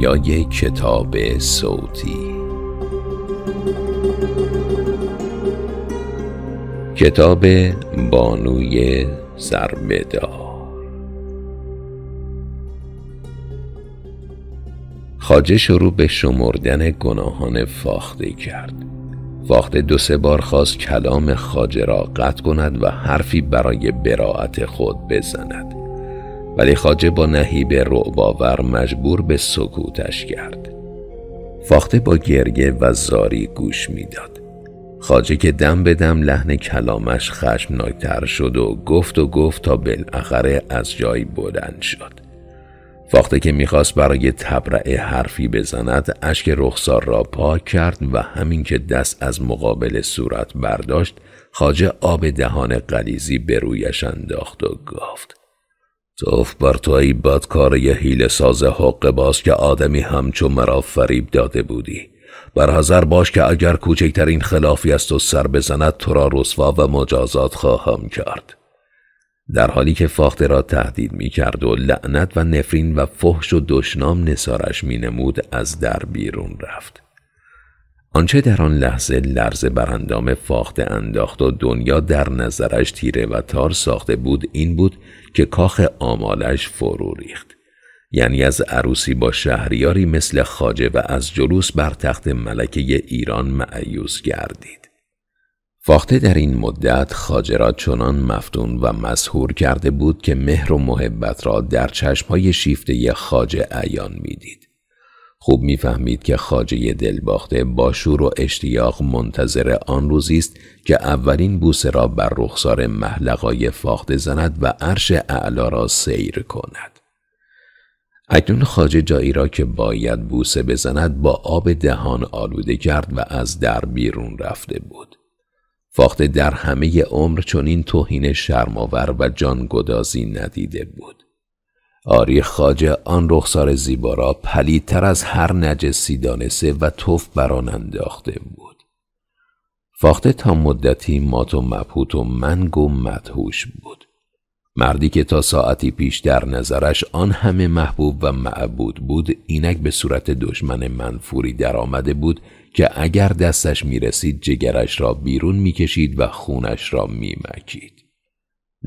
دنیای کتاب صوتی کتاب بانوی سربدار خاجه شروع به شمردن گناهان فاخته کرد فاخته دو سه بار خواست کلام خاجه را قطع کند و حرفی برای براعت خود بزند ولی خاجه با نهیب رعباور مجبور به سکوتش کرد فاخته با گرگه و زاری گوش میداد خاجه که دم به دم لحن کلامش خشمناکتر شد و گفت و گفت تا بالاخره از جای بلند شد فاخته که میخواست برای تبرعه حرفی بزند اشک رخسار را پاک کرد و همین که دست از مقابل صورت برداشت خاجه آب دهان قلیزی به رویش انداخت و گفت توف بر تو ای یه حیل ساز حق باز که آدمی همچو مرا فریب داده بودی بر باش که اگر کوچکترین خلافی از تو سر بزند تو را رسوا و مجازات خواهم کرد در حالی که فاخته را تهدید می کرد و لعنت و نفرین و فحش و دشنام نسارش می نمود از در بیرون رفت آنچه در آن لحظه لرزه بر اندام فاخته انداخت و دنیا در نظرش تیره و تار ساخته بود این بود که کاخ آمالش فرو ریخت یعنی از عروسی با شهریاری مثل خاجه و از جلوس بر تخت ملکه ایران معیوس گردید فاخته در این مدت خاجه را چنان مفتون و مسهور کرده بود که مهر و محبت را در چشمهای شیفته خاجه عیان میدید خوب میفهمید که خاجه دلباخته با شور و اشتیاق منتظر آن روزی است که اولین بوسه را بر رخسار محلقای فاخته زند و عرش اعلا را سیر کند اکنون خاجه جایی را که باید بوسه بزند با آب دهان آلوده کرد و از در بیرون رفته بود فاخته در همه عمر چنین توهین شرمآور و جانگدازی ندیده بود آری خاجه آن رخسار زیبا را پلیدتر از هر نجسی دانسته و توف بر آن انداخته بود فاخته تا مدتی مات و مبهوت و منگ و مدهوش بود مردی که تا ساعتی پیش در نظرش آن همه محبوب و معبود بود اینک به صورت دشمن منفوری در آمده بود که اگر دستش میرسید جگرش را بیرون میکشید و خونش را میمکید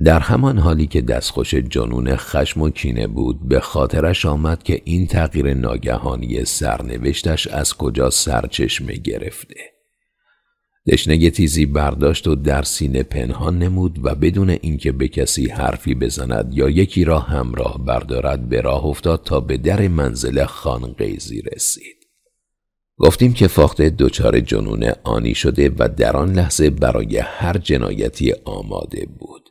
در همان حالی که دستخوش جنون خشم و کینه بود به خاطرش آمد که این تغییر ناگهانی سرنوشتش از کجا سرچشمه گرفته دشنه تیزی برداشت و در سینه پنهان نمود و بدون اینکه به کسی حرفی بزند یا یکی را همراه بردارد به راه افتاد تا به در منزل خان قیزی رسید گفتیم که فاخته دچار جنون آنی شده و در آن لحظه برای هر جنایتی آماده بود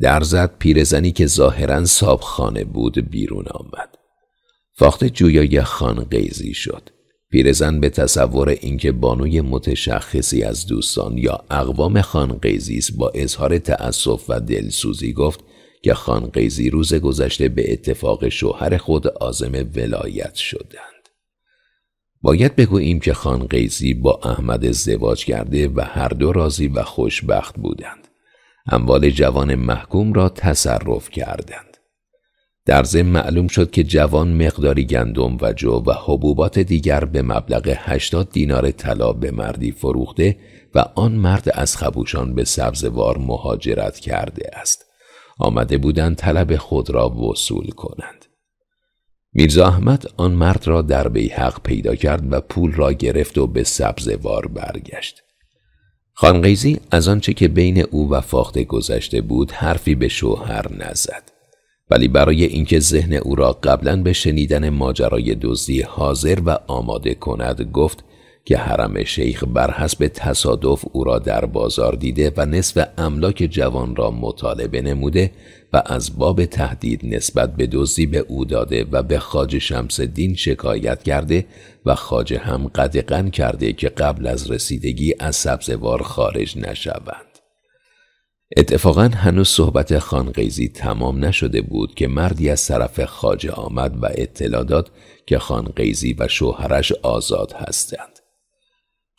در زد پیرزنی که ظاهرا صابخانه بود بیرون آمد فاخت جویا خان قیزی شد پیرزن به تصور اینکه بانوی متشخصی از دوستان یا اقوام خان قیزی با اظهار تأسف و دلسوزی گفت که خان قیزی روز گذشته به اتفاق شوهر خود آزم ولایت شدند باید بگوییم که خان قیزی با احمد ازدواج کرده و هر دو راضی و خوشبخت بودند اموال جوان محکوم را تصرف کردند. در ضمن معلوم شد که جوان مقداری گندم و جو و حبوبات دیگر به مبلغ 80 دینار طلا به مردی فروخته و آن مرد از خبوشان به سبزوار مهاجرت کرده است. آمده بودند طلب خود را وصول کنند. میرزا احمد آن مرد را در بیحق پیدا کرد و پول را گرفت و به سبزوار برگشت. خانقیزی از آنچه که بین او و فاخته گذشته بود حرفی به شوهر نزد ولی برای اینکه ذهن او را قبلا به شنیدن ماجرای دزدی حاضر و آماده کند گفت که حرم شیخ بر حسب تصادف او را در بازار دیده و نصف املاک جوان را مطالبه نموده و از باب تهدید نسبت به دزدی به او داده و به خاج شمس دین شکایت کرده و خاج هم قدقن کرده که قبل از رسیدگی از سبزوار خارج نشوند. اتفاقا هنوز صحبت خانقیزی تمام نشده بود که مردی از طرف خاجه آمد و اطلاع داد که خانقیزی و شوهرش آزاد هستند.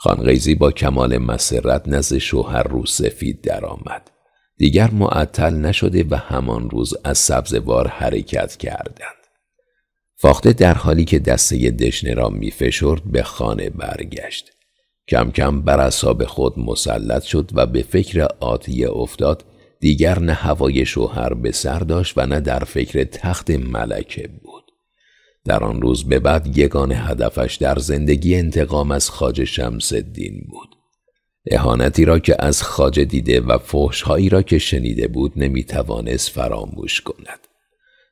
خانقیزی با کمال مسرت نزد شوهر رو سفید درآمد دیگر معطل نشده و همان روز از سبزوار حرکت کردند فاخته در حالی که دسته دشنه را میفشرد به خانه برگشت کم کم بر اصاب خود مسلط شد و به فکر آتیه افتاد دیگر نه هوای شوهر به سر داشت و نه در فکر تخت ملکه بود در آن روز به بعد یگان هدفش در زندگی انتقام از خاج شمس الدین بود. اهانتی را که از خاج دیده و فحشهایی را که شنیده بود نمیتوانست فراموش کند.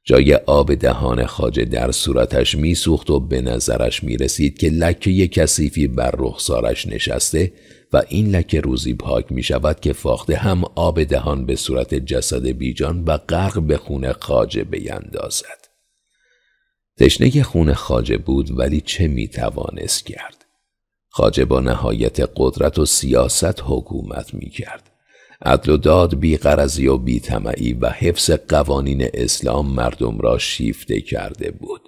جای آب دهان خاجه در صورتش میسوخت و به نظرش می رسید که لکه کثیفی بر رخسارش نشسته و این لکه روزی پاک می شود که فاخته هم آب دهان به صورت جسد بیجان و غرق به خون خاجه بیندازد. تشنه خون خاجه بود ولی چه می توانست کرد خاجه با نهایت قدرت و سیاست حکومت میکرد عدل و داد قرضی و بیطمعی و حفظ قوانین اسلام مردم را شیفته کرده بود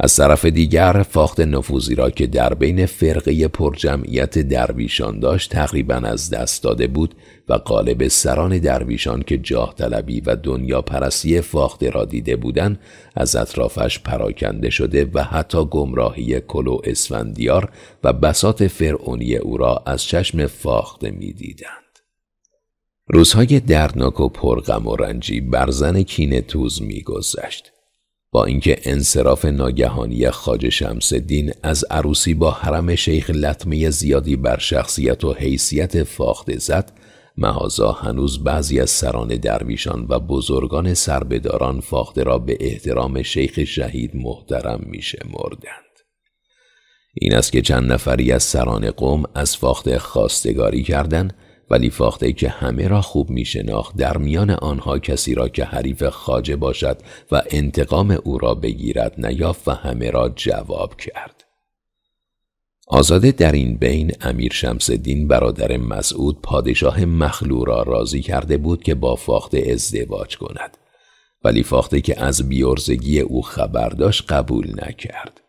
از طرف دیگر فاخت نفوذی را که در بین فرقه پرجمعیت درویشان داشت تقریبا از دست داده بود و قالب سران درویشان که جاه طلبی و دنیا پرسی فاخته را دیده بودند از اطرافش پراکنده شده و حتی گمراهی کلو اسفندیار و بسات فرعونی او را از چشم فاخته میدیدند. روزهای دردناک و پرغم و رنجی بر زن کینه توز میگذشت با اینکه انصراف ناگهانی خاج شمسدین از عروسی با حرم شیخ لطمه زیادی بر شخصیت و حیثیت فاخته زد مهازا هنوز بعضی از سران درویشان و بزرگان سربداران فاخته را به احترام شیخ شهید محترم میشه مردند. این است که چند نفری از سران قوم از فاخته خواستگاری کردند ولی فاخته که همه را خوب می شناخت در میان آنها کسی را که حریف خاجه باشد و انتقام او را بگیرد نیافت و همه را جواب کرد. آزاده در این بین امیر شمسدین برادر مسعود پادشاه مخلو را راضی کرده بود که با فاخته ازدواج کند. ولی فاخته که از بیارزگی او خبر داشت قبول نکرد.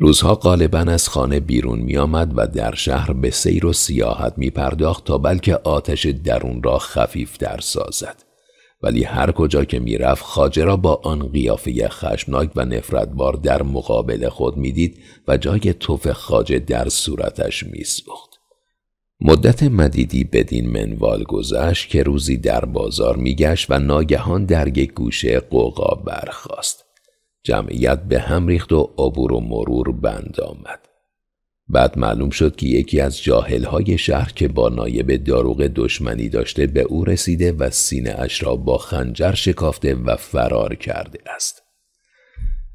روزها غالبا از خانه بیرون می آمد و در شهر به سیر و سیاحت می پرداخت تا بلکه آتش درون را خفیف در سازد. ولی هر کجا که میرفت خاجه را با آن قیافه خشمناک و نفرتبار در مقابل خود میدید و جای توف خاجه در صورتش میسوخت مدت مدیدی بدین منوال گذشت که روزی در بازار گشت و ناگهان در یک گوشه قوقا برخاست جمعیت به هم ریخت و عبور و مرور بند آمد. بعد معلوم شد که یکی از جاهلهای شهر که با نایب داروغ دشمنی داشته به او رسیده و سینه اش را با خنجر شکافته و فرار کرده است.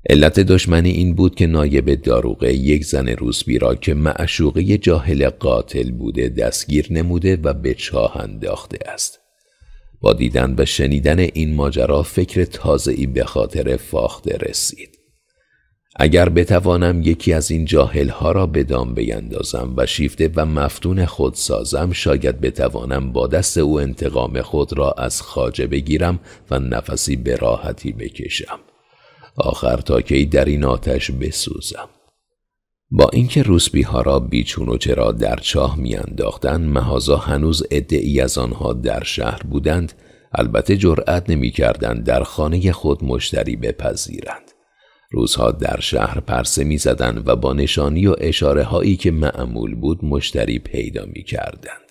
علت دشمنی این بود که نایب داروغه یک زن روسبی را که معشوقه جاهل قاتل بوده دستگیر نموده و به چاه انداخته است. با دیدن و شنیدن این ماجرا فکر ای به خاطر فاخته رسید. اگر بتوانم یکی از این جاهلها را به دام بیندازم و شیفته و مفتون خود سازم شاید بتوانم با دست او انتقام خود را از خاجه بگیرم و نفسی به راحتی بکشم آخر تا کی در این آتش بسوزم با اینکه روسبی ها را بیچون و چرا در چاه میانداختند مهازا هنوز ادعی از آنها در شهر بودند البته جرأت نمیکردند در خانه خود مشتری بپذیرند روزها در شهر پرسه میزدند و با نشانی و اشاره هایی که معمول بود مشتری پیدا میکردند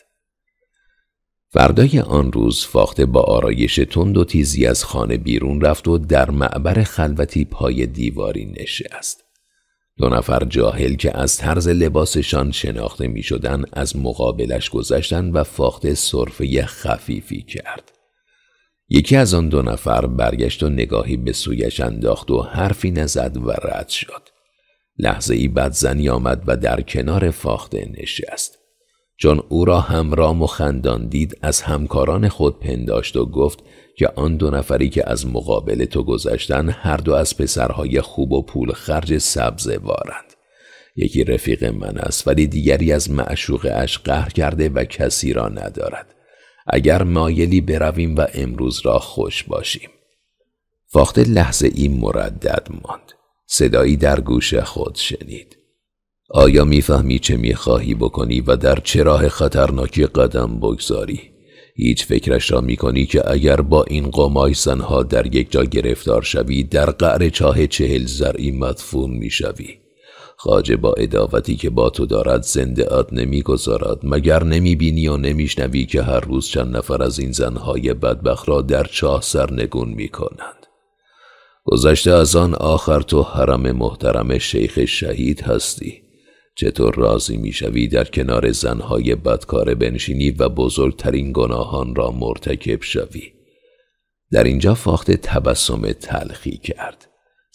فردای آن روز فاخته با آرایش تند و تیزی از خانه بیرون رفت و در معبر خلوتی پای دیواری نشست دو نفر جاهل که از طرز لباسشان شناخته می شدن از مقابلش گذشتند و فاخته صرفه خفیفی کرد. یکی از آن دو نفر برگشت و نگاهی به سویش انداخت و حرفی نزد و رد شد. لحظه ای بعد زنی آمد و در کنار فاخته نشست. چون او را همرام و خندان دید از همکاران خود پنداشت و گفت که آن دو نفری که از مقابل تو گذشتن هر دو از پسرهای خوب و پول خرج سبزه وارند. یکی رفیق من است ولی دیگری از معشوقش قهر کرده و کسی را ندارد. اگر مایلی برویم و امروز را خوش باشیم. فاخته لحظه این مردد ماند. صدایی در گوش خود شنید. آیا میفهمی چه میخواهی بکنی و در چه راه خطرناکی قدم بگذاری هیچ فکرش را میکنی که اگر با این قمای زنها در یک جا گرفتار شوی در قعر چاه چهل زرعی مدفون میشوی خاجه با اداوتی که با تو دارد زنده نمی نمیگذارد مگر نمیبینی و نمیشنوی که هر روز چند نفر از این زنهای بدبخ را در چاه سرنگون میکنند گذشته از آن آخر تو حرم محترم شیخ شهید هستی چطور راضی میشوی در کنار زنهای بدکار بنشینی و بزرگترین گناهان را مرتکب شوی در اینجا فاخت تبسم تلخی کرد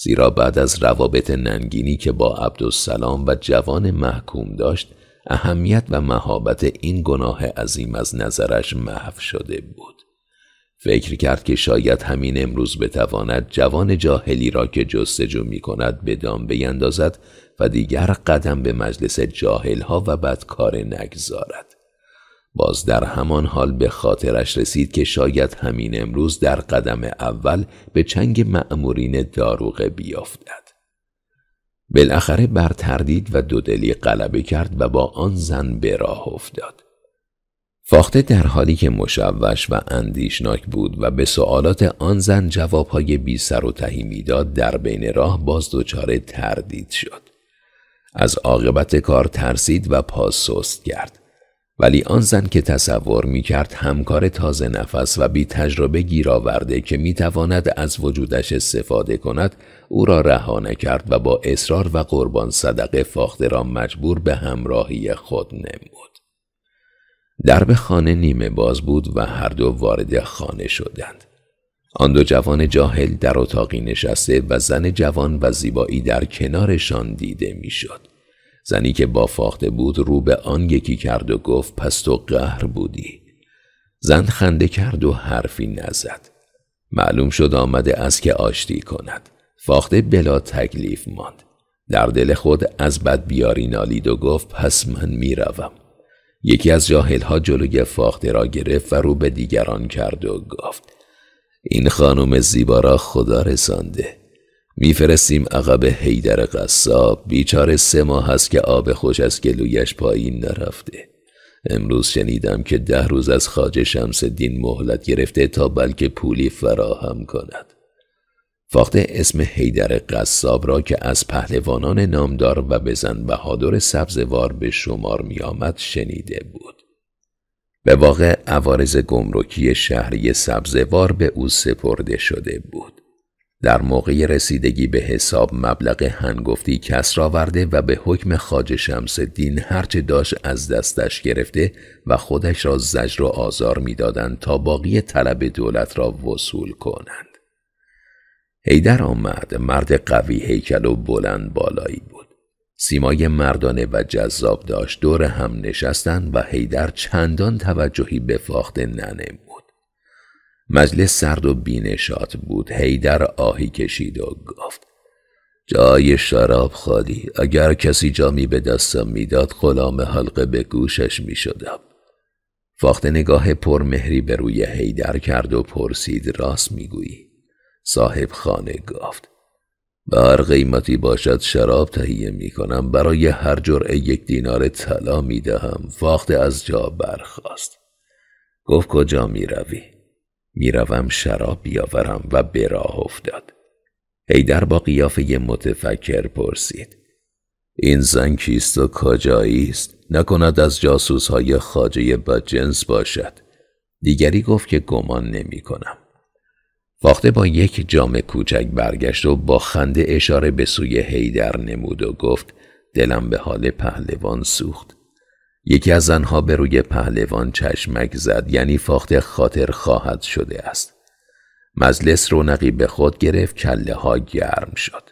زیرا بعد از روابط ننگینی که با عبدالسلام و جوان محکوم داشت اهمیت و مهابت این گناه عظیم از نظرش محو شده بود فکر کرد که شاید همین امروز بتواند جوان جاهلی را که جستجو می کند به دام بیندازد و دیگر قدم به مجلس جاهل ها و بدکار نگذارد. باز در همان حال به خاطرش رسید که شاید همین امروز در قدم اول به چنگ معمورین داروغه بیافتد. بالاخره بر تردید و دودلی غلبه کرد و با آن زن به راه افتاد. فاخته در حالی که مشوش و اندیشناک بود و به سوالات آن زن جوابهای بی سر و تهی میداد در بین راه باز دچار تردید شد. از عاقبت کار ترسید و پاس سست کرد. ولی آن زن که تصور می کرد همکار تازه نفس و بی تجربه گیر آورده که می تواند از وجودش استفاده کند او را رها نکرد و با اصرار و قربان صدقه فاخته را مجبور به همراهی خود نمود. درب خانه نیمه باز بود و هر دو وارد خانه شدند آن دو جوان جاهل در اتاقی نشسته و زن جوان و زیبایی در کنارشان دیده میشد. زنی که با فاخته بود رو به آن یکی کرد و گفت پس تو قهر بودی. زن خنده کرد و حرفی نزد. معلوم شد آمده از که آشتی کند. فاخته بلا تکلیف ماند. در دل خود از بد بیاری نالید و گفت پس من میروم. یکی از جاهلها جلوی فاخته را گرفت و رو به دیگران کرد و گفت این خانم زیبا را خدا رسانده میفرستیم عقب حیدر قصاب بیچاره سه ماه هست که آب خوش از گلویش پایین نرفته امروز شنیدم که ده روز از خاج شمس دین مهلت گرفته تا بلکه پولی فراهم کند فاخته اسم حیدر قصاب را که از پهلوانان نامدار و بزن بهادر سبزوار به شمار می آمد شنیده بود. به واقع عوارز گمرکی شهری سبزوار به او سپرده شده بود. در موقع رسیدگی به حساب مبلغ هنگفتی کس را ورده و به حکم خاج شمس دین هرچه داشت از دستش گرفته و خودش را زجر و آزار میدادند تا باقی طلب دولت را وصول کنند. هیدر آمد مرد قوی هیکل و بلند بالایی بود سیمای مردانه و جذاب داشت دور هم نشستن و هیدر چندان توجهی به فاخته بود. مجلس سرد و بینشات بود هیدر آهی کشید و گفت جای شراب خالی اگر کسی جامی به دستم میداد غلام حلقه به گوشش میشدم فاخته نگاه پرمهری به روی هیدر کرد و پرسید راست میگویی صاحب خانه گفت به هر قیمتی باشد شراب تهیه می کنم برای هر جرعه یک دینار طلا می دهم فاخته از جا برخواست گفت کجا می روی؟ می روم شراب بیاورم و به راه افتاد هیدر با قیافه متفکر پرسید این زن کیست و کجایی است نکند از جاسوس های خاجه بدجنس باشد دیگری گفت که گمان نمی کنم فاخته با یک جام کوچک برگشت و با خنده اشاره به سوی هیدر نمود و گفت دلم به حال پهلوان سوخت یکی از زنها به روی پهلوان چشمک زد یعنی فاخته خاطر خواهد شده است مجلس رونقی به خود گرفت کله ها گرم شد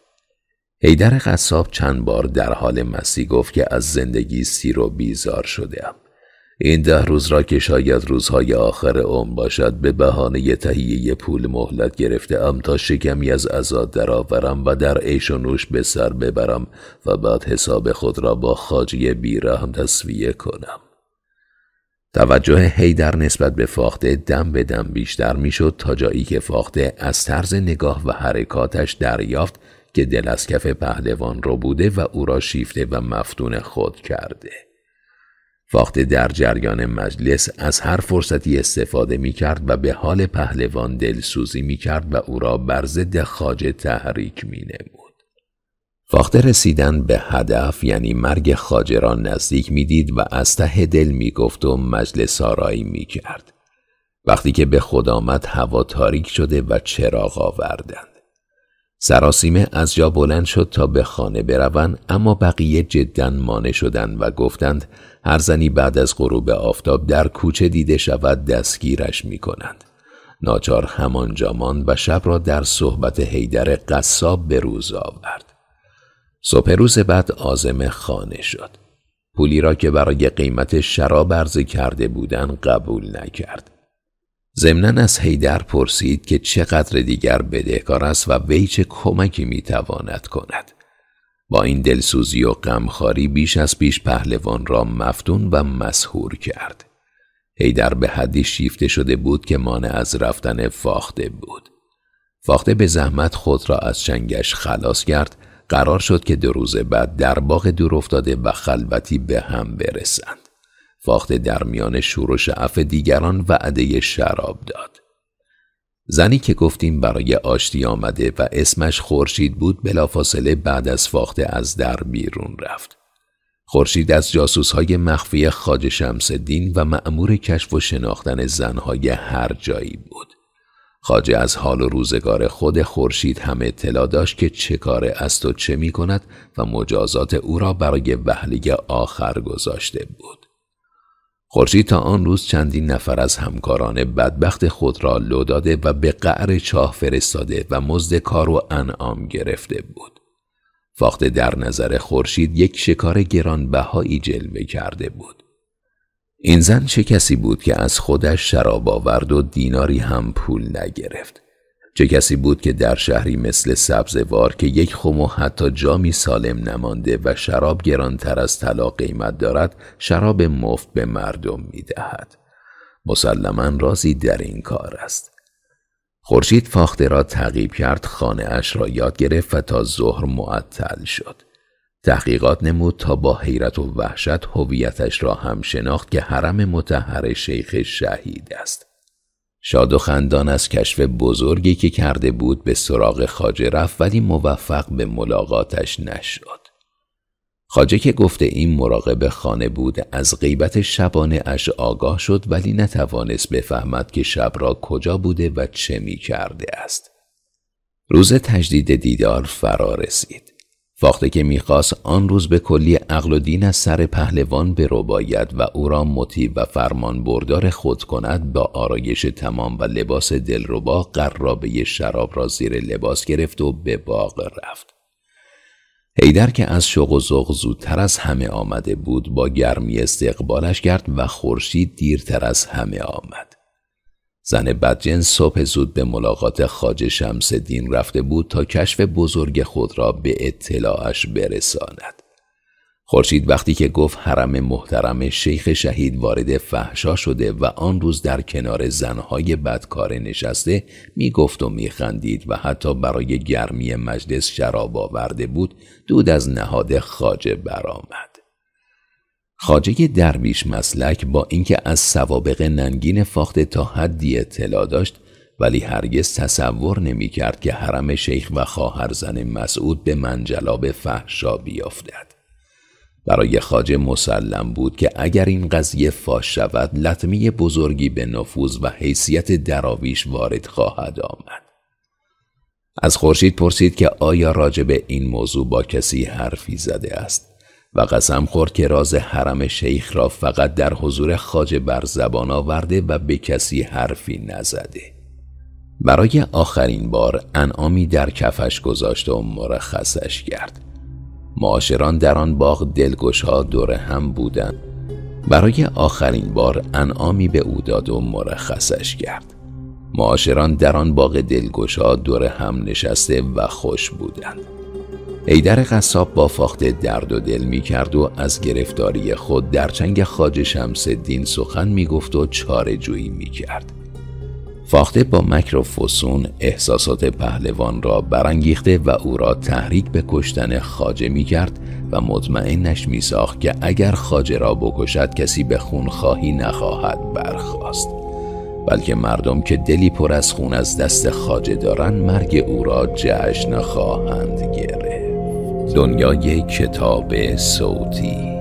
هیدر قصاب چند بار در حال مسی گفت که از زندگی سیر و بیزار شده ام. این ده روز را که شاید روزهای آخر عمر باشد به بهانه تهیه پول مهلت گرفته ام تا شکمی از ازاد درآورم و در عیش و نوش به سر ببرم و بعد حساب خود را با خاجی بیرحم تصویه کنم توجه هیدر نسبت به فاخته دم به دم بیشتر میشد تا جایی که فاخته از طرز نگاه و حرکاتش دریافت که دل از کف پهلوان رو بوده و او را شیفته و مفتون خود کرده. فاخته در جریان مجلس از هر فرصتی استفاده می کرد و به حال پهلوان دلسوزی می کرد و او را بر ضد خاجه تحریک می نمود. فاخته رسیدن به هدف یعنی مرگ خاجه را نزدیک می دید و از ته دل می گفت و مجلس آرایی می کرد. وقتی که به خود آمد هوا تاریک شده و چراغ آوردند. سراسیمه از جا بلند شد تا به خانه بروند اما بقیه جدا مانع شدند و گفتند هر زنی بعد از غروب آفتاب در کوچه دیده شود دستگیرش می کنند. ناچار همانجا ماند و شب را در صحبت حیدر قصاب به روز آورد. صبح روز بعد آزم خانه شد. پولی را که برای قیمت شراب عرضه کرده بودند قبول نکرد. زمنان از هیدر پرسید که چقدر دیگر بدهکار است و وی چه کمکی میتواند کند با این دلسوزی و غمخواری بیش از پیش پهلوان را مفتون و مسهور کرد هیدر به حدی شیفته شده بود که مانع از رفتن فاخته بود فاخته به زحمت خود را از چنگش خلاص کرد قرار شد که دو روز بعد در باغ دور افتاده و خلوتی به هم برسند فاخته در میان شور و شعف دیگران وعده شراب داد زنی که گفتیم برای آشتی آمده و اسمش خورشید بود بلافاصله بعد از فاخته از در بیرون رفت خورشید از جاسوس های مخفی خاج شمس دین و معمور کشف و شناختن زنهای هر جایی بود. خاجه از حال و روزگار خود خورشید هم اطلاع داشت که چه کار است و چه می کند و مجازات او را برای وحلی آخر گذاشته بود. خورشید تا آن روز چندین نفر از همکاران بدبخت خود را لو داده و به قعر چاه فرستاده و مزد کار و انعام گرفته بود. فاخته در نظر خورشید یک شکار گرانبهایی جلوه کرده بود. این زن چه کسی بود که از خودش شراب آورد و دیناری هم پول نگرفت. چه کسی بود که در شهری مثل سبزوار که یک خم حتی جامی سالم نمانده و شراب گرانتر از طلا قیمت دارد شراب مفت به مردم میدهد مسلما رازی در این کار است خورشید فاخته را تعقیب کرد خانه اش را یاد گرفت و تا ظهر معطل شد تحقیقات نمود تا با حیرت و وحشت هویتش را هم شناخت که حرم متحر شیخ شهید است شاد و خندان از کشف بزرگی که کرده بود به سراغ خاجه رفت ولی موفق به ملاقاتش نشد. خاجه که گفته این مراقب خانه بود از غیبت شبانه اش آگاه شد ولی نتوانست بفهمد که شب را کجا بوده و چه می کرده است. روز تجدید دیدار فرا رسید. فاخته که میخواست آن روز به کلی عقل و دین از سر پهلوان برباید و او را مطیع و فرمان بردار خود کند با آرایش تمام و لباس دلربا قرابه شراب را زیر لباس گرفت و به باغ رفت هیدر که از شوق و ذوق زودتر از همه آمده بود با گرمی استقبالش کرد و خورشید دیرتر از همه آمد زن بدجن صبح زود به ملاقات خاج شمس دین رفته بود تا کشف بزرگ خود را به اطلاعش برساند. خورشید وقتی که گفت حرم محترم شیخ شهید وارد فحشا شده و آن روز در کنار زنهای بدکار نشسته میگفت و خندید و حتی برای گرمی مجلس شراب آورده بود دود از نهاد خاجه برآمد خاجه درویش مسلک با اینکه از سوابق ننگین فاخته تا حدی اطلاع داشت ولی هرگز تصور نمی کرد که حرم شیخ و خواهرزن مسعود به منجلاب فحشا بیافتد برای خاجه مسلم بود که اگر این قضیه فاش شود لطمی بزرگی به نفوذ و حیثیت دراویش وارد خواهد آمد از خورشید پرسید که آیا راجب این موضوع با کسی حرفی زده است و قسم خورد که راز حرم شیخ را فقط در حضور خاجه بر زبان آورده و به کسی حرفی نزده برای آخرین بار انعامی در کفش گذاشت و مرخصش کرد معاشران در آن باغ دلگشها دور هم بودند برای آخرین بار انعامی به او داد و مرخصش کرد معاشران در آن باغ دلگشا دور هم نشسته و خوش بودند ایدر قصاب با فاخته درد و دل می کرد و از گرفتاری خود در چنگ خاج شمس دین سخن می گفت و چاره جویی می کرد. فاخته با مکر و فسون احساسات پهلوان را برانگیخته و او را تحریک به کشتن خاجه می کرد و مطمئنش می ساخت که اگر خاجه را بکشد کسی به خون خواهی نخواهد برخواست بلکه مردم که دلی پر از خون از دست خاجه دارند مرگ او را جشن خواهند گرفت دنیای کتاب صوتی